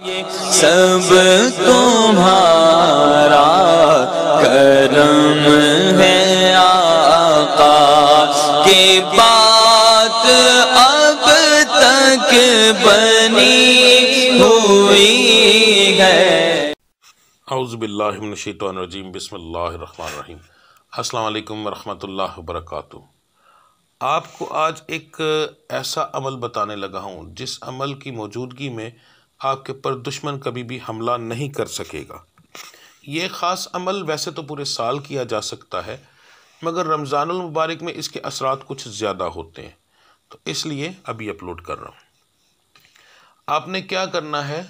सब तुम्हारा करम है आका के बात अब तक बनी हुई है अउज़बिल्लिमिनशीतरजीम बिस्मिल्लाम असलकम वरहमल वरक आपको आज एक ऐसा अमल बताने लगा हूँ जिस अमल की मौजूदगी में आपके ऊपर दुश्मन कभी भी हमला नहीं कर सकेगा ये ख़ास अमल वैसे तो पूरे साल किया जा सकता है मगर रमज़ानुल मुबारक में इसके असरात कुछ ज़्यादा होते हैं तो इसलिए अभी अपलोड कर रहा हूँ आपने क्या करना है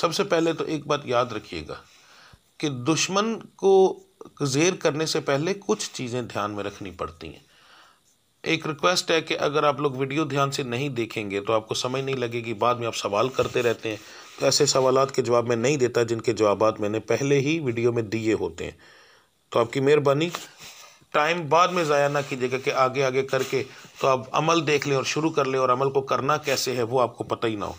सबसे पहले तो एक बात याद रखिएगा कि दुश्मन को जेर करने से पहले कुछ चीज़ें ध्यान में रखनी पड़ती हैं एक रिक्वेस्ट है कि अगर आप लोग वीडियो ध्यान से नहीं देखेंगे तो आपको समझ नहीं लगेगी बाद में आप सवाल करते रहते हैं तो ऐसे सवाल के जवाब मैं नहीं देता जिनके जवाब मैंने पहले ही वीडियो में दिए होते हैं तो आपकी मेहरबानी टाइम बाद में ज़ाया ना कीजिएगा कि आगे आगे करके तो आप अमल देख लें और शुरू कर लें और अमल को करना कैसे है वो आपको पता ही ना हो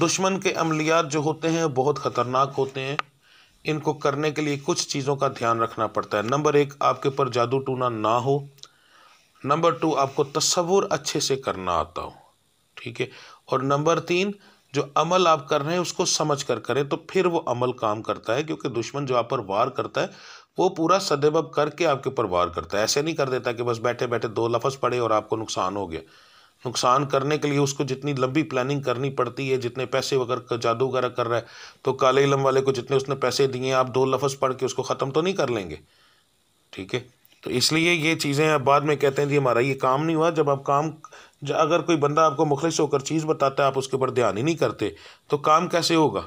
दुश्मन के अमलियात जो होते हैं बहुत ख़तरनाक होते हैं इनको करने के लिए कुछ चीज़ों का ध्यान रखना पड़ता है नंबर एक आपके ऊपर जादू टूना ना हो नंबर टू आपको तस्वुर अच्छे से करना आता हो ठीक है और नंबर तीन जो अमल आप कर रहे हैं उसको समझ कर करें तो फिर वो अमल काम करता है क्योंकि दुश्मन जो आप पर वार करता है वो पूरा सदैव करके आपके ऊपर वार करता है ऐसे नहीं कर देता कि बस बैठे बैठे दो लफज पड़े और आपको नुकसान हो गया नुकसान करने के लिए उसको जितनी लंबी प्लानिंग करनी पड़ती है जितने पैसे वगैरह जादू वगैरह कर रहा है तो काले इलम वाले को जितने उसने पैसे दिए आप दो लफज पढ़ के उसको ख़त्म तो नहीं कर लेंगे ठीक है तो इसलिए ये चीज़ें आप बाद में कहते हैं जी हमारा ये काम नहीं हुआ जब आप काम अगर कोई बंदा आपको मुखलिस होकर चीज़ बताता है आप उसके ऊपर ध्यान ही नहीं करते तो काम कैसे होगा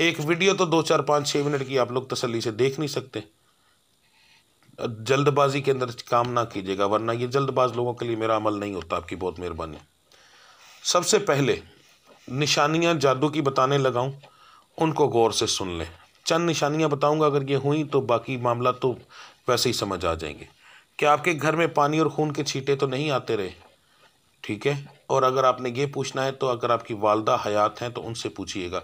एक वीडियो तो दो चार पाँच छः मिनट की आप लोग तसली से देख नहीं सकते जल्दबाजी के अंदर काम ना कीजिएगा वरना ये जल्दबाज लोगों के लिए मेरा अमल नहीं होता आपकी बहुत मेहरबानी सबसे पहले निशानियां जादू की बताने लगाऊं उनको गौर से सुन लें चंद निशानियां बताऊंगा अगर ये हुई तो बाकी मामला तो वैसे ही समझ आ जाएंगे क्या आपके घर में पानी और खून के छींटे तो नहीं आते रहे ठीक है और अगर आपने ये पूछना है तो अगर आपकी वालदा हयात हैं तो उनसे पूछिएगा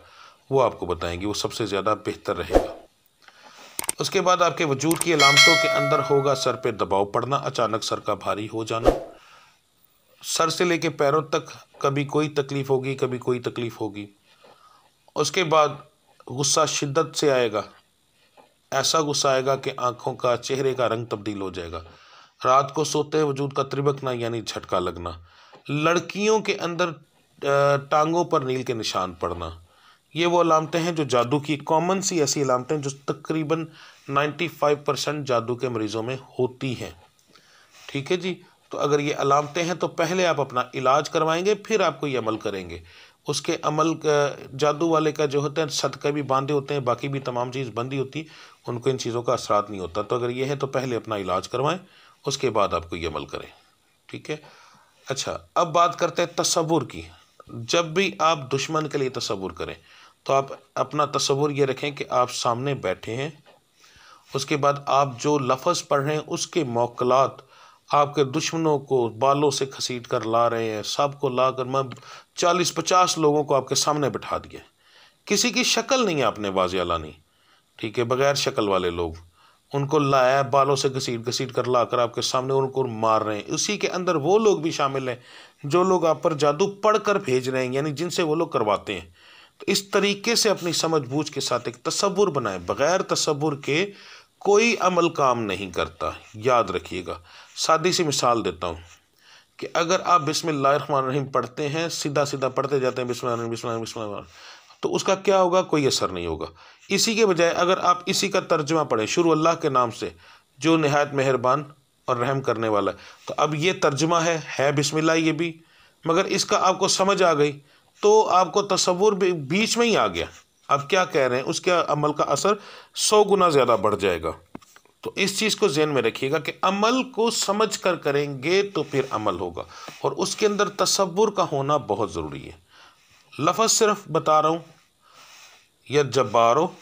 वो आपको बताएंगे वो सबसे ज़्यादा बेहतर रहेगा उसके बाद आपके वजूद की अलामतों के अंदर होगा सर पे दबाव पड़ना अचानक सर का भारी हो जाना सर से लेके पैरों तक कभी कोई तकलीफ़ होगी कभी कोई तकलीफ़ होगी उसके बाद गुस्सा शिद्दत से आएगा ऐसा गुस्सा आएगा कि आंखों का चेहरे का रंग तब्दील हो जाएगा रात को सोते वजूद का त्रिबकना यानी झटका लगना लड़कियों के अंदर टांगों पर नील के निशान पड़ना ये वो अलामतें हैं जो जादू की कॉमन सी ऐसी अलामतें जो तकरीबन 95 परसेंट जादू के मरीज़ों में होती हैं ठीक है जी तो अगर ये अलामतें हैं तो पहले आप अपना इलाज करवाएंगे फिर आपको ये अमल करेंगे उसके अमल का जादू वाले का जो होता है सदका भी बांधे होते हैं बाकी भी तमाम चीज़ बंदी होती उनको इन चीज़ों का असरात नहीं होता तो अगर ये है तो पहले अपना इलाज करवाएं उसके बाद आपको ये अमल करें ठीक है अच्छा अब बात करते हैं तस्वुर की जब भी आप दुश्मन के लिए तस्वुर करें तो आप अपना तस्वुर ये रखें कि आप सामने बैठे हैं उसके बाद आप जो लफ्ज़ पढ़ रहे हैं उसके मौकलात आपके दुश्मनों को बालों से खसीट कर ला रहे हैं सबको ला कर मैं चालीस पचास लोगों को आपके सामने बिठा दिया किसी की शक्ल नहीं है आपने वाजिया लानी ठीक है बगैर शक्ल वाले लोग उनको लाया बालों से घसीट घसीट कर ला कर आपके सामने उनको मार रहे हैं उसी के अंदर वो लोग भी शामिल हैं जो लोग आप पर जादू पढ़ कर भेज रहे हैं यानी जिनसे वो लोग करवाते हैं तो इस तरीके से अपनी समझ बूझ के साथ एक तस्वुर बनाएं बगैर तस्वुर के कोई अमल काम नहीं करता याद रखिएगा सादी सी मिसाल देता हूँ कि अगर आप बिसमीम पढ़ते हैं सीधा सीधा पढ़ते जाते हैं बिस्मिल्लाह बिस्मिल्लाह बिस्मिल्लाह तो उसका क्या होगा कोई असर नहीं होगा इसी के बजाय अगर आप इसी का तर्जमा पढ़ें शुरू अल्लाह के नाम से जो नहायत मेहरबान और रहम करने वाला है तो अब ये तर्जमा है है बिस्मिल्ला ये भी मगर इसका आपको समझ आ गई तो आपको तस्वुर बीच में ही आ गया अब क्या कह रहे हैं उसके अमल का असर सौ गुना ज़्यादा बढ़ जाएगा तो इस चीज़ को जहन में रखिएगा कि अमल को समझ कर करेंगे तो फिर अमल होगा और उसके अंदर तस्वुर का होना बहुत ज़रूरी है लफज सिर्फ बता रहा हूँ या जब्बारो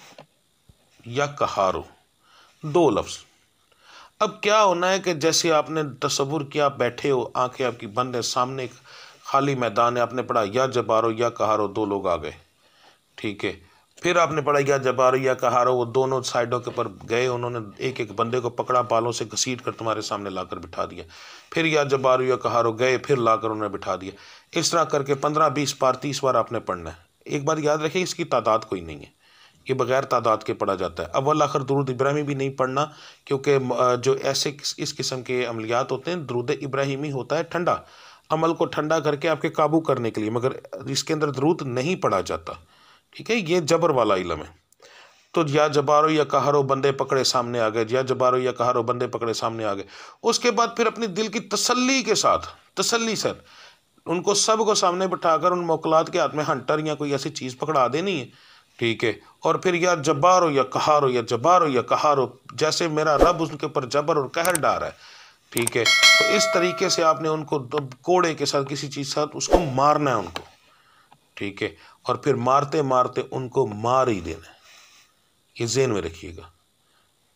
या कहारो दो लफ्ज़ अब क्या होना है कि जैसे आपने तस्वुर किया बैठे हो आंखें आपकी बंद है सामने खाली मैदान है आपने पढ़ा या जब्बारो या कहारो दो लोग आ गए ठीक है फिर आपने पढ़ा गया जबार या कहारो वो दोनों साइडों के ऊपर गए उन्होंने एक एक बंदे को पकड़ा बालों से घसीट कर तुम्हारे सामने लाकर बिठा दिया फिर या जबार या कहारो गए फिर लाकर उन्हें बिठा दिया इस तरह करके पंद्रह बीस बार तीस बार आपने पढ़ना है एक बार याद रखें इसकी तादाद कोई नहीं है ये बगैर तादाद के पढ़ा जाता है अव्वल आखिर दरूद इब्राहिमी भी नहीं पढ़ना क्योंकि जो ऐसे इस किस्म के अमलियात होते हैं दरूद इब्राहिमी होता है ठंडा अमल को ठंडा करके आपके काबू करने के लिए मगर इसके अंदर दरूद नहीं पढ़ा जाता ठीक है ये जबर वाला इलम है तो या जबारो या कहारो बंदे पकड़े सामने आ गए या जबारो या कहारो बंदे पकड़े सामने आ गए उसके बाद फिर अपनी दिल की तसल्ली के साथ तसल्ली सर उनको सब को सामने बिठाकर उन मोकलात के हाथ में हंटर या कोई ऐसी चीज़ पकड़ा देनी है ठीक है और फिर या जबारो या कहारो या जबारो या कहारो जैसे मेरा रब उनके ऊपर जबर और कहर डार है ठीक है तो इस तरीके से आपने उनको कोड़े के साथ किसी चीज़ के साथ उसको मारना है उनको ठीक है और फिर मारते मारते उनको मार ही देना है ये जेन में रखिएगा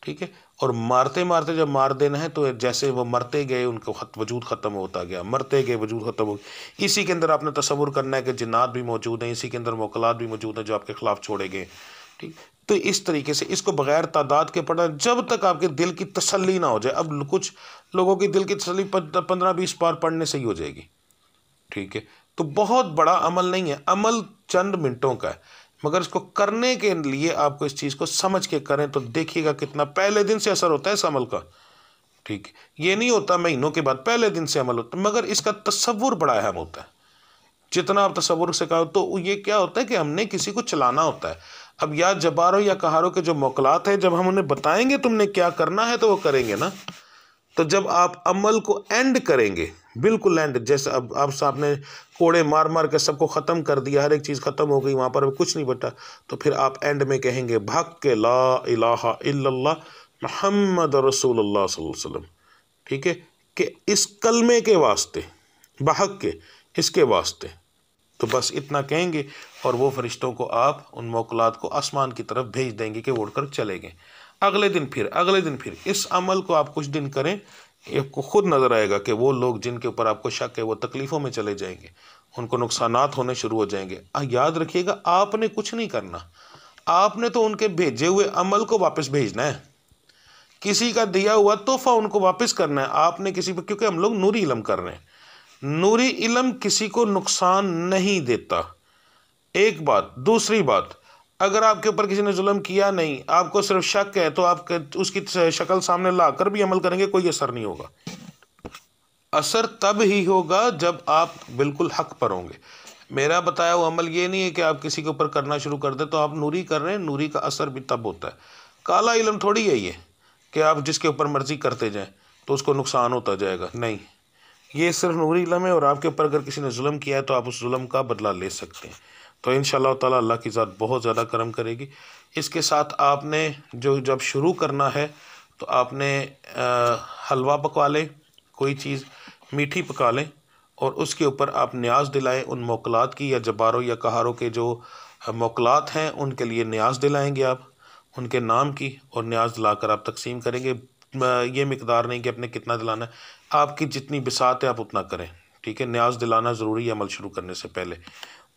ठीक है और मारते मारते जब मार देना है तो जैसे वो मरते गए उनको खत वजूद ख़त्म होता गया मरते गए वजूद ख़त्म हो इसी के अंदर आपने तस्वुर करना है कि जिन्नात भी मौजूद हैं इसी के अंदर मौकलात भी मौजूद हैं जो आपके ख़िलाफ़ छोड़े गए ठीक तो इस तरीके से इसको बगैर तादाद के पढ़ना जब तक आपके दिल की तसली ना हो जाए अब कुछ लोगों की दिल की तसली पंद्रह बीस बार पढ़ने से ही हो जाएगी ठीक है तो बहुत बड़ा अमल नहीं है अमल चंद मिनटों का है मगर इसको करने के लिए आपको इस चीज़ को समझ के करें तो देखिएगा कितना पहले दिन से असर होता है इस अमल का ठीक ये नहीं होता महीनों के बाद पहले दिन से अमल होता है मगर इसका तस्वुर बड़ा अहम होता है जितना आप तस्वुर से कहा तो ये क्या होता है कि हमने किसी को चलाना होता है अब या जबारो या कहारों के जो मौकलात है जब हम उन्हें बताएंगे तुमने क्या करना है तो वो करेंगे ना तो जब आप अमल को एंड करेंगे बिल्कुल एंड जैसे अब आप साहब ने कोड़े मार मार के सबको ख़त्म कर दिया हर एक चीज़ ख़त्म हो गई वहाँ पर कुछ नहीं बटा तो फिर आप एंड में कहेंगे भक् के ला इलाहा इल्लल्लाह मोहम्मद रसूलुल्लाह वसल्लम ठीक है कि इस कलमे के वास्ते बहक के इसके वास्ते तो बस इतना कहेंगे और वो फरिश्तों को आप उन मौकलात को आसमान की तरफ भेज देंगे कि कर चले गए अगले दिन फिर अगले दिन फिर इस अमल को आप कुछ दिन करें आपको खुद नज़र आएगा कि वो लोग जिनके ऊपर आपको शक है वो तकलीफ़ों में चले जाएंगे उनको नुकसान होने शुरू हो जाएंगे आ, याद रखिएगा आपने कुछ नहीं करना आपने तो उनके भेजे हुए अमल को वापस भेजना है किसी का दिया हुआ तोहफा उनको वापस करना है आपने किसी पर क्योंकि हम लोग नूरी इलम कर रहे हैं नूरी इलम किसी को नुकसान नहीं देता एक बात दूसरी बात अगर आपके ऊपर किसी ने जुल्म किया नहीं आपको सिर्फ शक है तो आप उसकी शक्ल सामने ला कर भी अमल करेंगे कोई असर नहीं होगा असर तब ही होगा जब आप बिल्कुल हक पर होंगे मेरा बताया हुआ अमल ये नहीं है कि आप किसी के ऊपर करना शुरू कर दें तो आप नूरी कर रहे हैं नूरी का असर भी तब होता है काला इलम थोड़ी है ये कि आप जिसके ऊपर मर्जी करते जाएं तो उसको नुकसान होता जाएगा नहीं ये सिर्फ नूरी इलम है और आपके ऊपर अगर किसी ने जुल्म किया है तो आप उस जुल्म का बदला ले सकते हैं तो इन ताला अल्लाह की ज़ात बहुत ज़्यादा करम करेगी इसके साथ आपने जो जब शुरू करना है तो आपने आ, हलवा पकवा लें कोई चीज़ मीठी पका लें और उसके ऊपर आप न्याज दिलाएं उन मोकलात की या जबारों या कहारों के जो मौकलात हैं उनके लिए न्याज दिलाएंगे आप उनके नाम की और न्याज दिलाकर आप तकसीम करेंगे ये मकदार नहीं कि आपने कितना दिलाना है आपकी जितनी बिसात है आप उतना करें ठीक है न्याज दिलाना ज़रूरी है अमल शुरू करने से पहले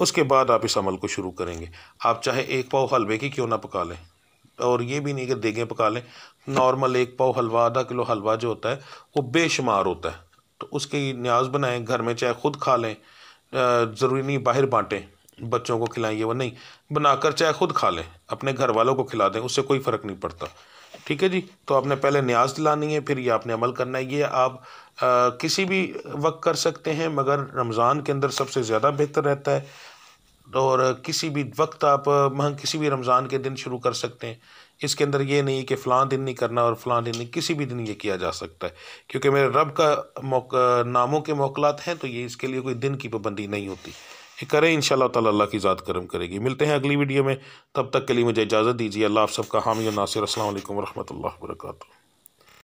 उसके बाद आप इस अमल को शुरू करेंगे आप चाहे एक पाव हलवे की क्यों ना पका लें और ये भी नहीं कि देगें पका लें नॉर्मल एक पाव हलवा आधा किलो हलवा जो होता है वो बेशुमार होता है तो उसकी न्याज बनाएं घर में चाहे ख़ुद खा लें ज़रूरी नहीं बाहर बांटें बच्चों को खिलाएं ये वो नहीं बनाकर चाहे ख़ुद खा लें अपने घर वालों को खिला दें उससे कोई फ़र्क नहीं पड़ता ठीक है जी तो आपने पहले न्याज दिलानी है फिर ये आपने अमल करना है ये आप आ, किसी भी वक्त कर सकते हैं मगर रमज़ान के अंदर सबसे ज़्यादा बेहतर रहता है और किसी भी वक्त आप किसी भी रमज़ान के दिन शुरू कर सकते हैं इसके अंदर ये नहीं कि फ़लाँ दिन नहीं करना और फ़लाँ दिन नहीं किसी भी दिन ये किया जा सकता है क्योंकि मेरे रब का नामों के मौकलात हैं तो ये इसके लिए कोई दिन की पाबंदी नहीं होती करें इन तला की ज़ात करम करेगी मिलते हैं अगली वीडियो में तब तक के लिए मुझे इजाज़त दीजिए अल्लाह आप सबका हामी नासिर असल वरहमल वर्का